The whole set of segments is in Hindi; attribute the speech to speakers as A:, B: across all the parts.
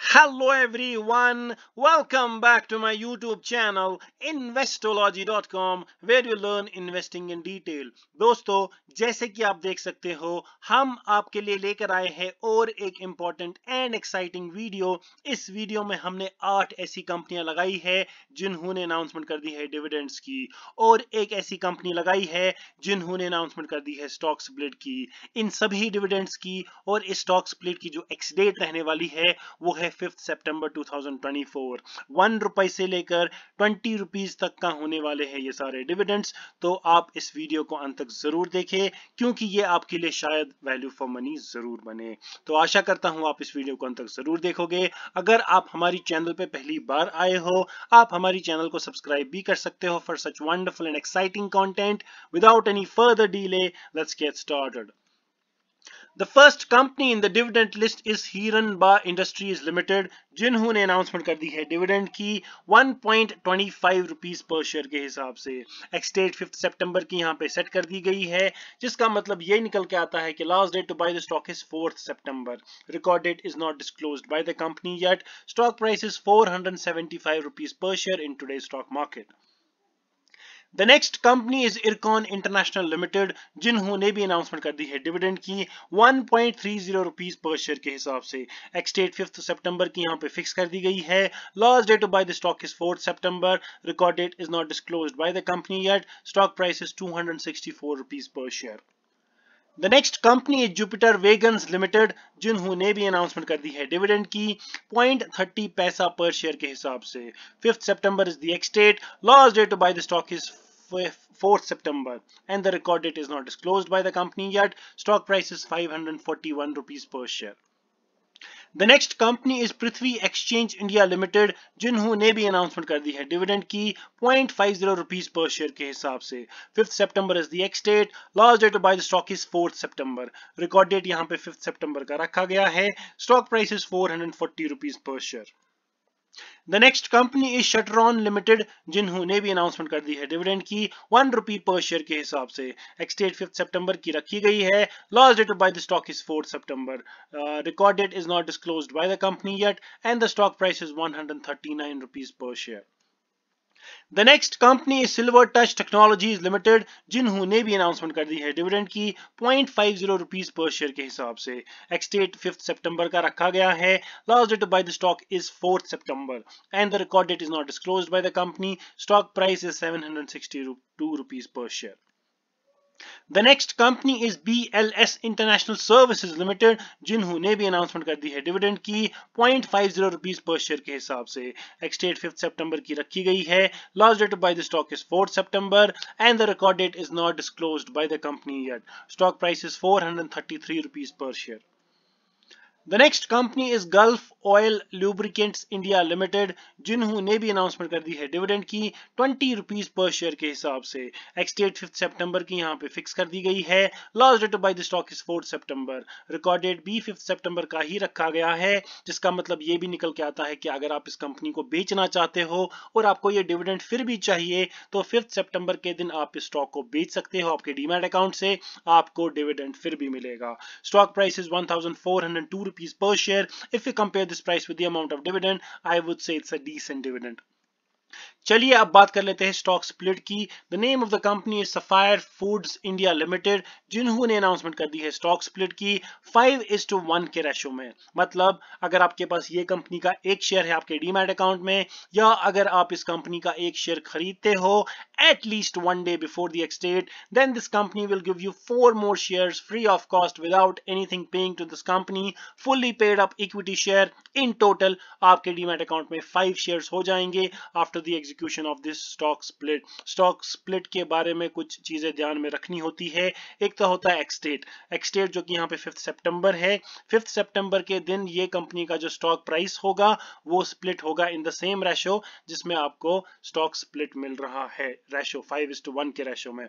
A: Hello everyone, welcome back to my YouTube channel investology.com where you learn investing in detail. दोस्तों जैसे कि आप देख सकते हो हम आपके लिए लेकर आए हैं और एक इम्पोर्टेंट एंड एक्साइटिंग वीडियो इस वीडियो में हमने आठ ऐसी कंपनियां लगाई है जिन्होंने अनाउंसमेंट कर दी है डिविडेंड्स की और एक ऐसी कंपनी लगाई है जिन्होंने अनाउंसमेंट कर दी है स्टॉक स्प्लिट की इन सभी डिविडेंड्स की और स्टॉक स्प्लिट की जो एक्सडेट रहने वाली है वो है है fifth September two thousand twenty से लेकर ट्वेंटी रुपीज तक का होने वाले हैं ये सारे डिविडेंड्स तो आप इस वीडियो को अंत तक जरूर देखें क्योंकि ये आपके लिए शायद वैल्यू फॉर मनी जरूर बने तो आशा करता हूं आप इस वीडियो को अंत तक जरूर देखोगे अगर आप हमारी चैनल पे पहली बार आए हो आप हमारी चैनल को सब्सक्राइब भी कर सकते हो for such wonderful and exciting content without any further delay let's get start The first company in the dividend list is Hiran Industries Limited, जिन्हों ने announcement कर दी dividend की 1.25 rupees per share के हिसाब से, ex-date 5th September की यहाँ पे set कर दी गई है, जिसका मतलब ये निकल के आता है last date to buy the stock is 4th September, record date is not disclosed by the company yet, stock price is 475 rupees per share in today's stock market. The next company is Ircon International Limited जिन्होंने भी अनाउंसमेंट कर दी है डिविडेंड की 1.30 रुपीज पर शेयर के हिसाब से एक्सडेट फिफ्थ सितंबर की यहाँ पे फिक्स कर दी गई है last date to buy the stock is fourth September record date is not disclosed by the company yet stock price is four rupees per share the next company is Jupiter Wagon Limited जिन्होंने भी अनाउंसमेंट कर दी है डिविडेंड की पॉइंट थर्टी पैसा पर शेयर के हिसाब से fifth September is the ex date last date to the stock is 4th September and the record date is not disclosed by the company yet. Stock price is 541 rupees per share. The next company is Prithvi exchange India Limited जिन्होंने भी अनाउंसमेंट कर दी है डिविडेंड की point five zero rupees per share के हिसाब से fifth September is the ex date last date buy the stock is fourth September record date यहाँ पे फिफ्थ सेप्टेंबर का रखा गया है stock price is four hundred forty rupees per share the next company is शटरॉन लिमिटेड जिन्होंने भी अनाउंसमेंट कर दी है डिविडेंड की वन रुपी पर शेयर के हिसाब से एक्सटेट फिफ्थ सेप्टेम्बर की रखी गई है last date buy the stock is fourth September record date is not disclose by the company yet and the stock price is one hundred thirty nine rupees per share the next company silver touch technologies limited जिन्होंने भी अनाउंसमेंट कर दी है डिविडेंड की point five zero rupees per share के हिसाब से एक्सटेट फिफ्थ सेप्टेम्बर का रखा गया है last date buy the stock is fourth September and the record date is not disclose by the company stock price is seven hundred sixty two rupees per share the next company is B L S International Service Limited जिन्होंने भी अनाउंसमेंट कर दी है डिविडेंड की point five zero rupees per share के हिसाब से एक्सटेट फिफ्थ सितंबर की रखी गई है last date buy the stock is fourth September and the record date is not disclosed by the company yet stock price is four hundred thirty three rupees per share the next company is Gulf Oil Lubricants India Limited जिन्होंने भी अनाउंसमेंट कर दी है डिविडेंड की ट्वेंटी रुपीज पर शेयर के हिसाब से एक्सटेट फिफ्थ सेप्टेम्बर की यहाँ पे फिक्स कर दी गई है last date buy the stock is fourth September recorded भी फिफ्थ सेप्टेम्बर का ही रखा गया है जिसका मतलब ये भी निकल के आता है कि अगर आप इस कंपनी को बेचना चाहते हो और आपको ये डिविडेंड फिर भी चाहिए तो फिफ्थ सेप्टेम्बर के दिन आप इस स्टॉक को बेच सकते हो आपके डीमेट अकाउंट से आपको डिविडेंड फिर भी मिलेगा stock price is one thousand four hundred two rupees per share. If we compare this price with the amount of dividend, I would say it's a decent dividend. चलिए अब बात कर लेते हैं स्टॉक स्प्लिट की the name of the company is Sapphire Foods India Limited जिन्होंने अनाउंसमेंट कर दी है स्टॉक स्प्लिट की फाइव इज टू वन के रेशो में मतलब अगर आपके पास ये कंपनी का एक शेयर है आपके डीमैट अकाउंट में या अगर आप इस कंपनी का एक शेयर खरीदते हो at least one day before the ex date then this company will give you four more share free of cost without anything paying to this company fully paid up equity share in total आपके डीमैट अकाउंट में फाइव शेयर हो जाएंगे after the execute execution of this stock split stock split के बारे में कुछ चीजें ध्यान में रखनी होती है एक तो होता है एक्सटेट एक्सटेट जो कि यहाँ पे फिफ्थ सेप्टेम्बर है फिफ्थ सेप्टेम्बर के दिन ये कंपनी का जो स्टॉक प्राइस होगा वो स्प्लिट होगा इन द सेम रेशो जिसमें आपको स्टॉक स्प्लिट मिल रहा है ratio five is to one के रेशो में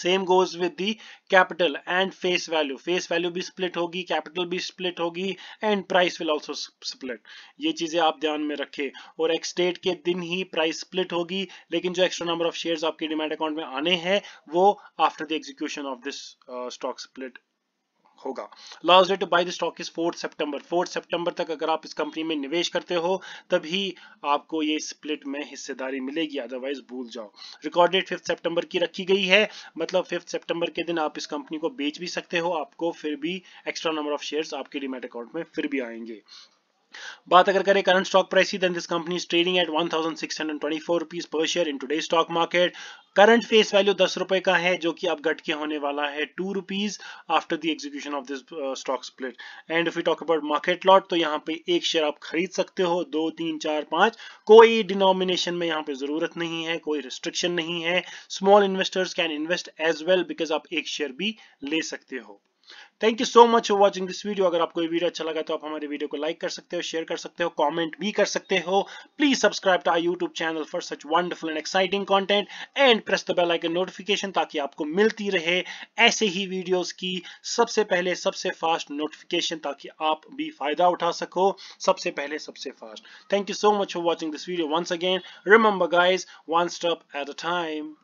A: same goes with the capital and face value face value भी स्प्लिट होगी कैपिटल भी स्प्लिट होगी and price will also split ये चीजें आप ध्यान में रखें और एक्स डेट के दिन ही प्राइस स्प्लिट होगी लेकिन जो एक्स्ट्रा नंबर ऑफ शेयर्स आपके डिमांड अकाउंट में आने हैं वो after the execution of this stock split होगा last date to buy the stock is fourth सितंबर फोर्थ सितंबर तक अगर आप इस कंपनी में निवेश करते हो तभी आपको ये स्प्लिट में हिस्सेदारी मिलेगी अदरवाइज भूल जाओ रिकॉर्ड डेट फिफ्थ सितंबर की रखी गई है मतलब फिफ्थ सितंबर के दिन आप इस कंपनी को बेच भी सकते हो आपको फिर भी एक्स्ट्रा नंबर ऑफ शेयर आपके डिमेट अकाउंट में फिर भी आएंगे बात अगर करें करंट स्टॉक प्राइस की then this company is trading at 1624 rupees per share in today stock market current face value दस रुपए का है जो कि अब घट के होने वाला है two rupees after the execution of this stock split and if you talk about market lot तो यहाँ पे एक शेयर आप खरीद सकते हो दो तीन चार पांच कोई डिनोमिनेशन में यहाँ पे जरूरत नहीं है कोई रिस्ट्रिक्शन नहीं है small investors can invest as well because आप एक शेयर भी ले सकते हो thank you so much for watching this video अगर आपको ये वीडियो अच्छा लगा तो आप हमारे वीडियो को लाइक कर सकते हो शेयर कर सकते हो कॉमेंट भी कर सकते हो please subscribe to our YouTube channel for such wonderful and exciting content and press the bell icon notification ताकि आपको मिलती रहे ऐसे ही वीडियोज की सबसे पहले सबसे फास्ट नोटिफिकेशन ताकि आप भी फायदा उठा सको सबसे पहले सबसे fast thank you so much for watching this video once again remember guys one stop at a time